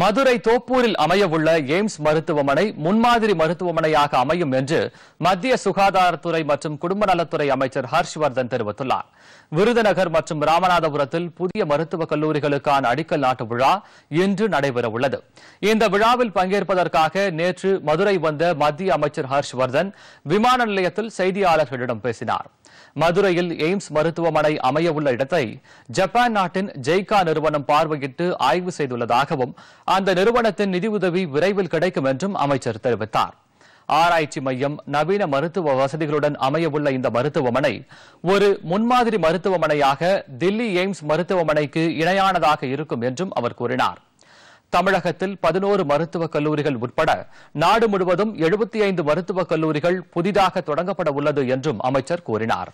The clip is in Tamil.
மதுரை தோப்பூரில் அமையவுள்ள எய்ம்ஸ் மருத்துவமனை முன்மாதிரி மருத்துவமனையாக அமையும் என்று மத்திய சுகாதாரத்துறை மற்றும் குடும்ப நலத்துறை அமைச்சர் ஹர்ஷ்வர்தன் தெரிவித்துள்ளார் விருதுநகர் மற்றும் ராமநாதபுரத்தில் புதிய மருத்துவக் கல்லூரிகளுக்கான அடிக்கல் நாட்டு விழா இன்று நடைபெறவுள்ளது இந்த விழாவில் பங்கேற்பதற்காக நேற்று மதுரை வந்த மத்திய அமைச்சர் ஹர்ஷ்வர்தன் விமான நிலையத்தில் செய்தியாளர்களிடம் பேசினாா் மதுரையில் எய்ம்ஸ் மருத்துவமனை அமையவுள்ள இடத்தை ஜப்பான் நாட்டின் ஜெய்கா நிறுவனம் பார்வையிட்டு ஆய்வு செய்துள்ளதாகவும் அந்த நிறுவனத்தின் நிதியுதவி விரைவில் கிடைக்கும் என்றும் அமைச்சர் தெரிவித்தார் ஆராய்ச்சி மையம் நவீன மருத்துவ வசதிகளுடன் அமையவுள்ள இந்த மருத்துவமனை ஒரு முன்மாதிரி மருத்துவமனையாக தில்லி எய்ம்ஸ் மருத்துவமனைக்கு இணையானதாக இருக்கும் என்றும் அவர் கூறினாா் தமிழகத்தில் பதினோரு மருத்துவக் கல்லூரிகள் உட்பட நாடு முழுவதும் எழுபத்தி ஐந்து மருத்துவக் கல்லூரிகள் புதிதாக தொடங்கப்பட உள்ளது என்றும் அமைச்சர் கூறினாா்